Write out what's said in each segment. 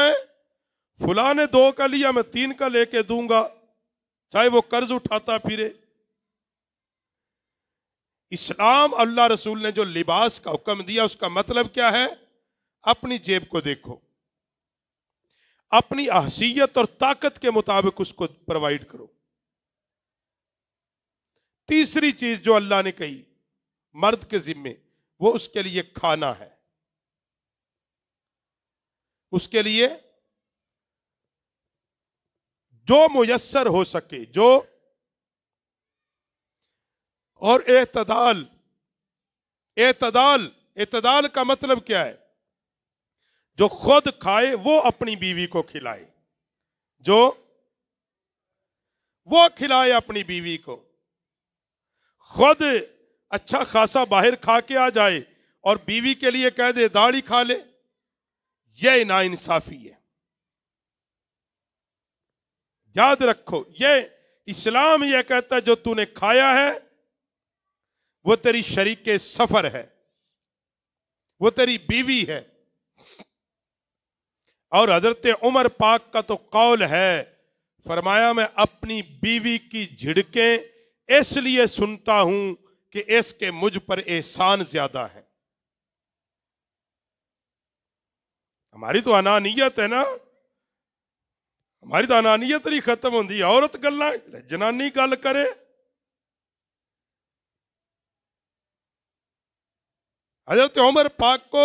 फुला ने दो का लिया मैं तीन का लेके दूंगा चाहे वो कर्ज उठाता फिरे इस्लाम अल्लाह रसूल ने जो लिबास का हुक्म दिया उसका मतलब क्या है अपनी जेब को देखो अपनी अहसीत और ताकत के मुताबिक उसको प्रोवाइड करो तीसरी चीज जो अल्लाह ने कही मर्द के जिम्मे वो उसके लिए खाना है उसके लिए जो मुयसर हो सके जो और एतदाल एतदाल एतदाल का मतलब क्या है जो खुद खाए वो अपनी बीवी को खिलाए जो वो खिलाए अपनी बीवी को खुद अच्छा खासा बाहर खा के आ जाए और बीवी के लिए कह दे दाढ़ी खा ले ये नाइंसाफी है याद रखो ये इस्लाम यह कहता जो तूने खाया है वो तेरी शरीक सफर है वो तेरी बीवी है और हजरत उमर पाक का तो कौल है फरमाया मैं अपनी बीवी की झिड़के इसलिए सुनता हूं कि इसके मुझ पर एहसान ज्यादा है हमारी तो अनानियत है ना हमारी तो अनानियत नहीं खत्म होती औरत गल जनानी गल करे हजरत उमर पाक को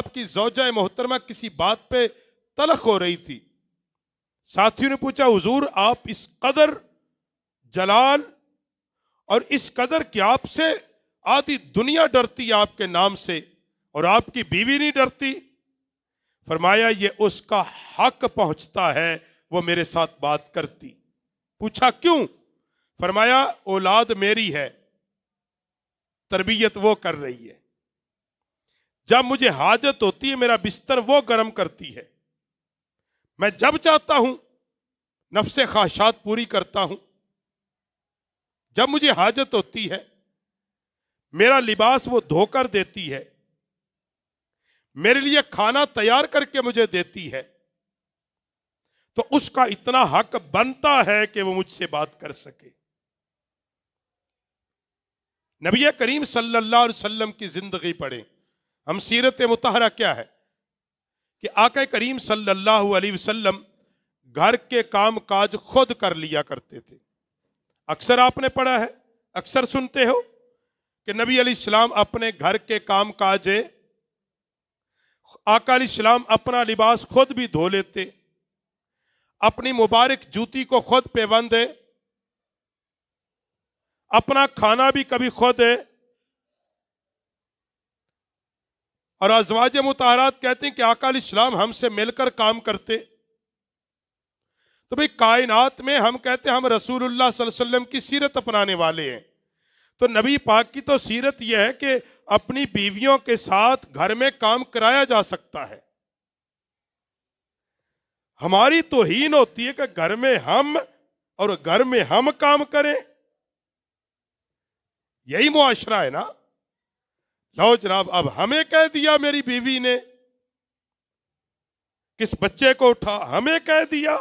आपकी जोजा मोहतरमा किसी बात पे तलख हो रही थी साथियों ने पूछा हुजूर आप इस कदर जलाल और इस कदर कि आपसे आधी दुनिया डरती है आपके नाम से और आपकी बीवी नहीं डरती फरमाया ये उसका हक पहुंचता है वो मेरे साथ बात करती पूछा क्यों फरमाया औलाद मेरी है तरबियत वो कर रही है जब मुझे हाजत होती है मेरा बिस्तर वो गर्म करती है मैं जब चाहता हूं नफ्स ख्वाहिशात पूरी करता हूं जब मुझे हाजत होती है मेरा लिबास वो धोकर देती है मेरे लिए खाना तैयार करके मुझे देती है तो उसका इतना हक बनता है कि वो मुझसे बात कर सके नबी करीम सल्लल्लाहु अलैहि वसल्लम की जिंदगी पढ़े हम सीरत मुतहरा क्या है कि आका करीम सल्लल्लाहु अलैहि वसल्लम घर के काम काज खुद कर लिया करते थे अक्सर आपने पढ़ा है अक्सर सुनते हो कि नबी अली सलाम अपने घर के काम काज अकाली सलाम अपना लिबास खुद भी धो लेते अपनी मुबारक जूती को खुद पेवन है अपना खाना भी कभी खुद है और अजवाज मुतारात कहते हैं कि अकाली सलाम हमसे मिलकर काम करते तो भाई कायनात में हम कहते हैं हम रसूलुल्लाह वसल्लम की सीरत अपनाने वाले हैं तो नबी पाक की तो सीरत यह है कि अपनी बीवियों के साथ घर में काम कराया जा सकता है हमारी हीन होती है कि घर में हम और घर में हम काम करें यही मुआशरा है ना लो जनाब अब हमें कह दिया मेरी बीवी ने किस बच्चे को उठा हमें कह दिया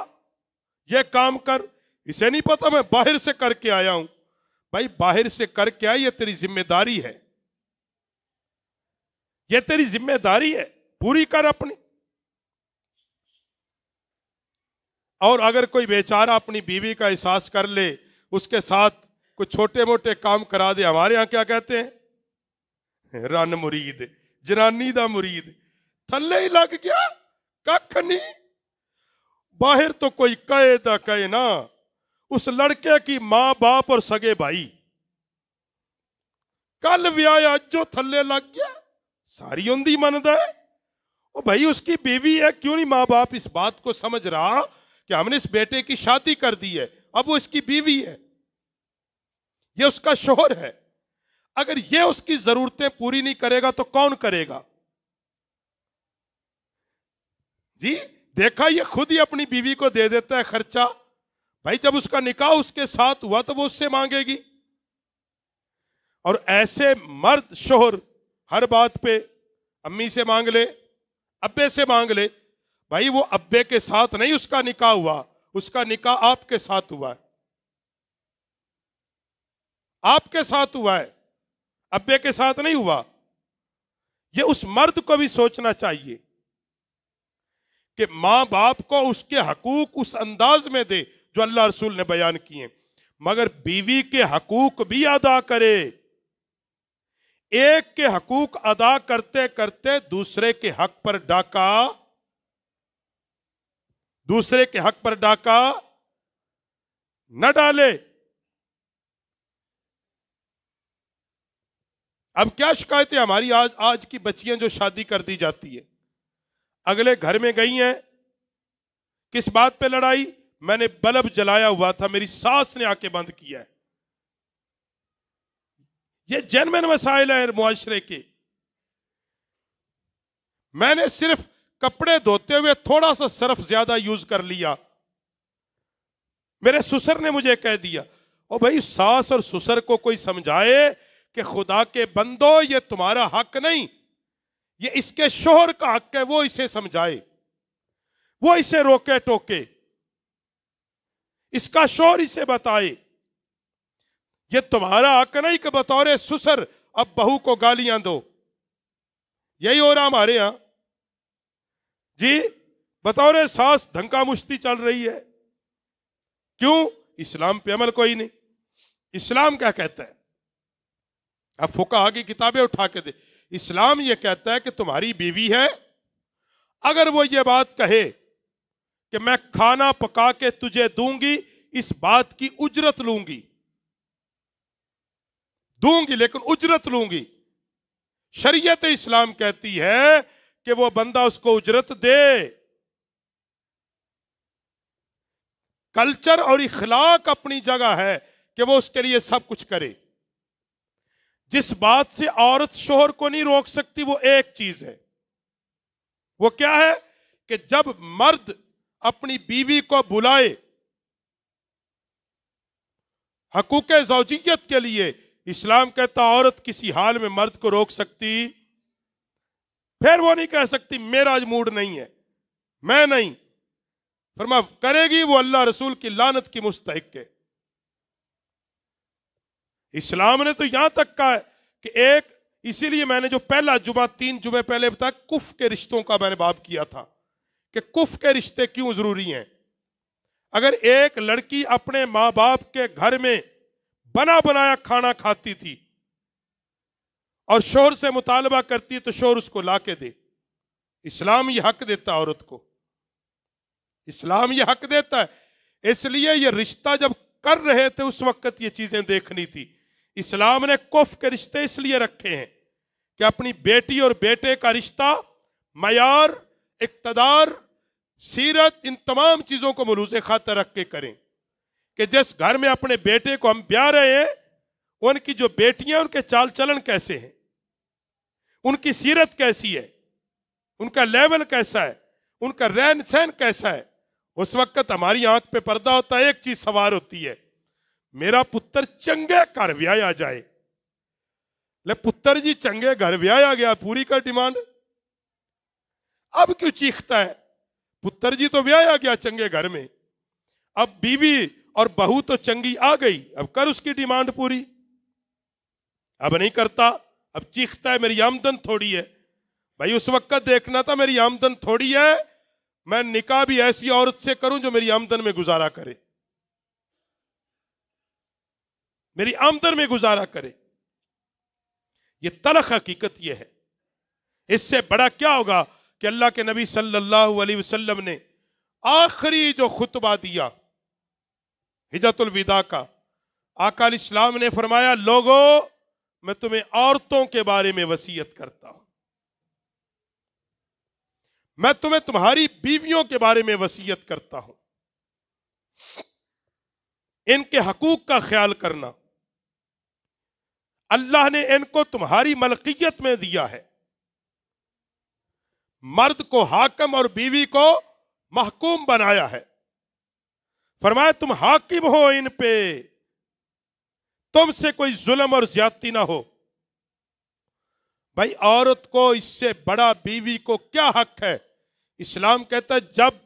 यह काम कर इसे नहीं पता मैं बाहर से करके आया हूं भाई बाहर से कर क्या ये तेरी जिम्मेदारी है ये तेरी जिम्मेदारी है पूरी कर अपनी और अगर कोई बेचारा अपनी बीवी का एहसास कर ले उसके साथ कुछ छोटे मोटे काम करा दे हमारे यहां क्या कहते हैं रन मुरीद जनानी दा मुरीद थले ही लग गया कख नहीं बाहर तो कोई कहे तो कहे ना उस लड़के की मां बाप और सगे भाई कल व्याह अजो थले लग गया सारी उनकी मनद है ओ भाई उसकी बीवी है क्यों नहीं मां बाप इस बात को समझ रहा कि हमने इस बेटे की शादी कर दी है अब वो इसकी बीवी है ये उसका शोहर है अगर ये उसकी जरूरतें पूरी नहीं करेगा तो कौन करेगा जी देखा ये खुद ही अपनी बीवी को दे देता है खर्चा भाई जब उसका निकाह उसके साथ हुआ तो वो उससे मांगेगी और ऐसे मर्द शोहर हर बात पे अम्मी से मांग ले अब्बे से मांग ले भाई वो अब्बे के साथ नहीं उसका निकाह हुआ उसका निकाह आपके साथ हुआ है आपके साथ हुआ है अब्बे के साथ नहीं हुआ ये उस मर्द को भी सोचना चाहिए कि मां बाप को उसके हकूक उस अंदाज में दे जो अल्लाह रसूल ने बयान किए मगर बीवी के हकूक भी अदा करे एक के हकूक अदा करते करते दूसरे के हक पर डाका दूसरे के हक पर डाका न डाले अब क्या शिकायत है हमारी आज आज की बच्चियां जो शादी कर दी जाती है अगले घर में गई हैं किस बात पे लड़ाई मैंने बल्ब जलाया हुआ था मेरी सास ने आके बंद किया है ये जनमन मसाइल है मुआशरे के मैंने सिर्फ कपड़े धोते हुए थोड़ा सा सर्फ ज्यादा यूज कर लिया मेरे सुसर ने मुझे कह दिया ओ भाई सास और सुसर को कोई समझाए कि खुदा के बंदो ये तुम्हारा हक नहीं ये इसके शोहर का हक है वो इसे समझाए वो इसे रोके टोके इसका शोर इसे बताए ये तुम्हारा हक नहीं कि सुसर अब बहू को गालियां दो यही हो रहा हमारे यहां जी बतौर सास धंका मुश्ती चल रही है क्यों इस्लाम पे अमल कोई नहीं इस्लाम क्या कहता है अब फुका आगे किताबें उठा के दे इस्लाम ये कहता है कि तुम्हारी बीवी है अगर वो ये बात कहे कि मैं खाना पका के तुझे दूंगी इस बात की उजरत लूंगी दूंगी लेकिन उजरत लूंगी शरीयत इस्लाम कहती है कि वो बंदा उसको उजरत दे कल्चर और इखलाक अपनी जगह है कि वो उसके लिए सब कुछ करे जिस बात से औरत शोहर को नहीं रोक सकती वो एक चीज है वो क्या है कि जब मर्द अपनी बीवी को बुलाए हकूक जोजियत के लिए इस्लाम कहता औरत किसी हाल में मर्द को रोक सकती फिर वो नहीं कह सकती मेरा आज मूड नहीं है मैं नहीं फरमा करेगी वो अल्लाह रसूल की लानत की मुस्तक है इस्लाम ने तो यहां तक कहा कि एक इसीलिए मैंने जो पहला जुमा तीन जुमे पहले बताया कुफ के रिश्तों का मैंने बाब किया था कि कुफ के रिश्ते क्यों ज़रूरी हैं अगर एक लड़की अपने माँ बाप के घर में बना बनाया खाना खाती थी और शोर से मुतालबा करती तो शोर उसको ला के दे इस्लाम यह हक देता है औरत को इस्लाम यह हक देता है इसलिए यह रिश्ता जब कर रहे थे उस वक्त ये चीज़ें देखनी थी इस्लाम ने कुफ के रिश्ते इसलिए रखे हैं कि अपनी बेटी और बेटे का रिश्ता मैार इकतदार सीरत इन तमाम चीज़ों को मलूज खाता रख के करें कि जिस घर में अपने बेटे को हम ब्याह रहे हैं उनकी जो बेटियां उनके चाल चलन कैसे हैं उनकी सीरत कैसी है उनका लेवल कैसा है उनका रहन सहन कैसा है उस वक्त हमारी आंख पे पर्दा होता है एक चीज सवार होती है मेरा पुत्र चंगे घर व्याया जाए ले पुत्र जी चंगे घर व्याया गया पूरी का डिमांड अब क्यों चीखता है पुत्र जी तो ब्याह आ गया चंगे घर में अब बीवी और बहू तो चंगी आ गई अब कर उसकी डिमांड पूरी अब नहीं करता अब चीखता है मेरी आमदन थोड़ी है भाई उस वक्त का देखना था मेरी आमदन थोड़ी है मैं निकाह भी ऐसी औरत से करूं जो मेरी आमदन में गुजारा करे मेरी आमदन में गुजारा करे ये तलख हकीकत यह है इससे बड़ा क्या होगा कि अल्लाह के नबी सल्लल्लाहु अलैहि वसल्लम ने आखिरी जो खुतबा दिया हिजतुलविदा का आकाल इस्लाम ने फरमाया लोगो मैं तुम्हें औरतों के बारे में वसीयत करता हूं मैं तुम्हें तुम्हारी बीवियों के बारे में वसीयत करता हूं इनके हकूक का ख्याल करना अल्लाह ने इनको तुम्हारी मलकियत में दिया है मर्द को हाकम और बीवी को महकूम बनाया है फरमाया तुम हाकिम हो इन पे तुमसे कोई जुल्म और ज्यादती ना हो भाई औरत को इससे बड़ा बीवी को क्या हक है इस्लाम कहता है जब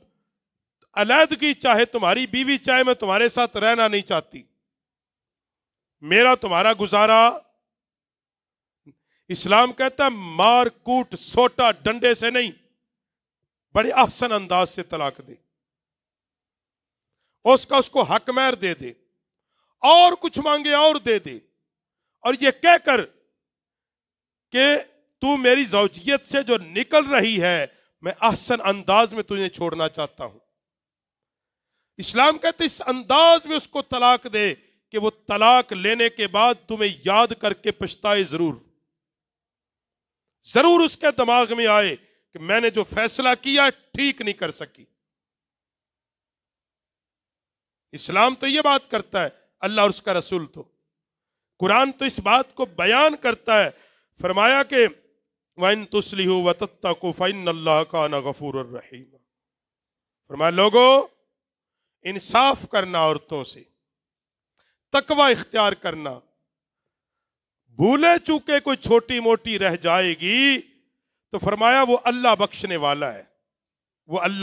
अलहदगी चाहे तुम्हारी बीवी चाहे मैं तुम्हारे साथ रहना नहीं चाहती मेरा तुम्हारा गुजारा इस्लाम कहता है मार कूट सोटा डंडे से नहीं बड़े आसन अंदाज से तलाक दे उसका उसको हक मैर दे दे और कुछ मांगे और दे दे और ये कहकर कि तू मेरी जौजियत से जो निकल रही है मैं आसन अंदाज में तुझे छोड़ना चाहता हूं इस्लाम कहते इस अंदाज में उसको तलाक दे कि वो तलाक लेने के बाद तुम्हें याद करके पछताए जरूर जरूर उसके दिमाग में आए कि मैंने जो फैसला किया ठीक नहीं कर सकी इस्लाम तो यह बात करता है अल्लाह और उसका रसूल तो कुरान तो इस बात को बयान करता है फरमाया कि वाइन तुसली को फाइन अल्लाह का न गफूर रहीम फरमाया लोगो इंसाफ करना औरतों से तकवा इख्तियार करना भूले चूके कोई छोटी मोटी रह जाएगी तो फरमाया वो अल्लाह बख्शने वाला है वो अल्लाह